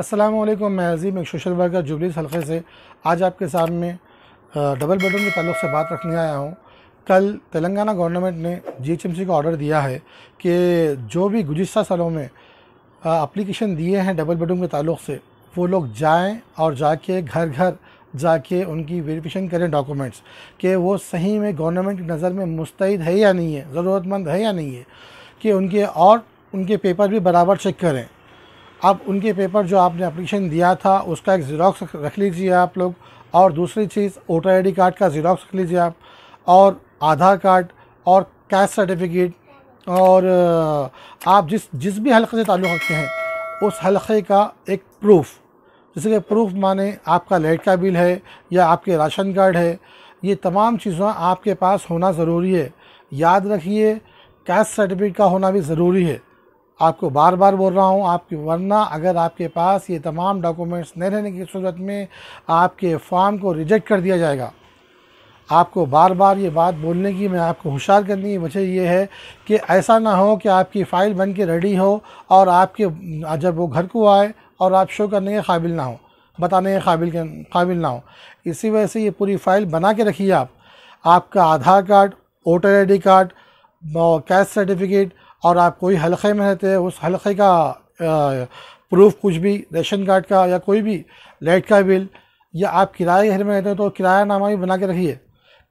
वालेकुम मैं अजीम एक सोशल वर्कर जुबलीस हल्के से आज आपके सामने डबल बेडरूम के तल्ल से बात रखने आया हूँ कल तेलंगाना गवर्नमेंट ने जीएचएमसी को ऑर्डर दिया है कि जो भी गुज्त सालों में अप्लीकेशन दिए हैं डबल बेडरूम के तल्ल से वो लोग जाएँ और जाके घर घर जाके उनकी वेरिफिकेशन करें डॉक्यूमेंट्स कि वो सही में गवर्नमेंट की नज़र में मुस्तैद है या नहीं है ज़रूरतमंद है या नहीं है कि उनके और उनके पेपर भी बराबर चेक करें अब उनके पेपर जो आपने अप्लीकेशन दिया था उसका एक ज़ीरोक्स रख लीजिए आप लोग और दूसरी चीज़ वोटर आई कार्ड का ज़ीरोक्स रख लीजिए आप और आधार कार्ड और कैस्ट सर्टिफिकेट और आप जिस जिस भी हलके से ताल्लुक़ रखते हैं उस हलके का एक प्रूफ जैसे कि प्रूफ माने आपका लाइट का बिल है या आपके राशन कार्ड है ये तमाम चीज़ें आपके पास होना ज़रूरी है याद रखिए कैस्ट सर्टिफिकेट का होना भी ज़रूरी है आपको बार बार बोल रहा हूँ आपकी वरना अगर आपके पास ये तमाम डॉक्यूमेंट्स नहीं रहने की सूरत में आपके फॉर्म को रिजेक्ट कर दिया जाएगा आपको बार बार ये बात बोलने की मैं आपको होशियार करनी है वजह यह है कि ऐसा ना हो कि आपकी फ़ाइल बन के रेडी हो और आपके जब वो घर को आए और आप शो करने के काबिल ना हो बताने के काबिल के काबिल ना हो इसी वजह से ये पूरी फ़ाइल बना के रखिए आप आपका Aadhaar card voter I card caste certificate और आप कोई हलक़े में रहते हैं उस हलक़े का प्रूफ कुछ भी राशन कार्ड का या कोई भी लाइट का बिल या आप किराए घर में रहते हैं तो किराया नामा भी बना के रखिए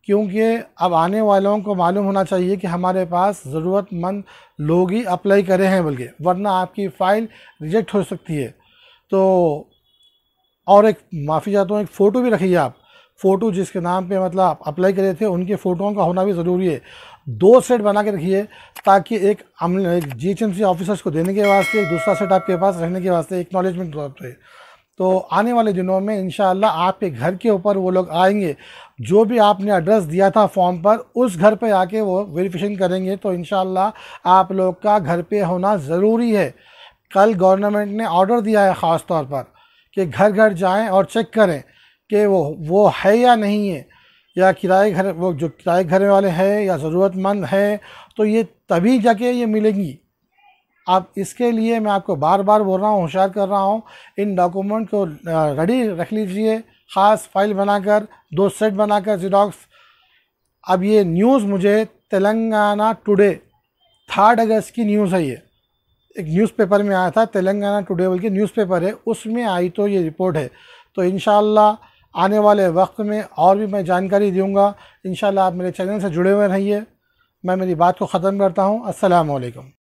क्योंकि अब आने वालों को मालूम होना चाहिए कि हमारे पास ज़रूरतमंद लोग ही अप्लाई करे हैं बल्कि वरना आपकी फ़ाइल रिजेक्ट हो सकती है तो और एक माफ़ी चाहता हूँ एक फ़ोटो भी रखिए आप फ़ोटो जिसके नाम पे मतलब आप अप्लाई करे थे उनके फ़ोटोओं का होना भी ज़रूरी है दो सेट बना के रखिए ताकि एक G H M C officers को देने के वास्ते दूसरा सेट आपके पास रहने के वास्ते नॉलेजमेंट प्राप्त है तो आने वाले दिनों में इन आपके घर के ऊपर वो लोग आएंगे जो भी आपने एड्रेस दिया था फॉर्म पर उस घर पे आके वो वेरिफिकेशन करेंगे तो इन आप लोग का घर पे होना ज़रूरी है कल गवर्नमेंट ने ऑर्डर दिया है ख़ास तौर पर कि घर घर जाएं और चेक करें कि वो वो है या नहीं है या किराए घर वो जो किराए घर वाले हैं या ज़रूरतमंद हैं तो ये तभी जाके ये मिलेंगी आप इसके लिए मैं आपको बार बार बोल रहा हूँ होशियार कर रहा हूँ इन डॉक्यूमेंट को रेडी रख लीजिए ख़ास फाइल बनाकर दो सेट बनाकर जीडॉक्स अब ये न्यूज़ मुझे तेलंगाना टुडे थर्ड अगस्त की न्यूज़ है ये एक न्यूज़पेपर में आया था तेलंगाना टुडे बोल के न्यूज़पेपर है उसमें आई तो ये रिपोर्ट है तो इन आने वाले वक्त में और भी मैं जानकारी दूँगा इन आप मेरे चैनल से जुड़े हुए रहिए मैं मेरी बात को ख़त्म करता हूँ असलकम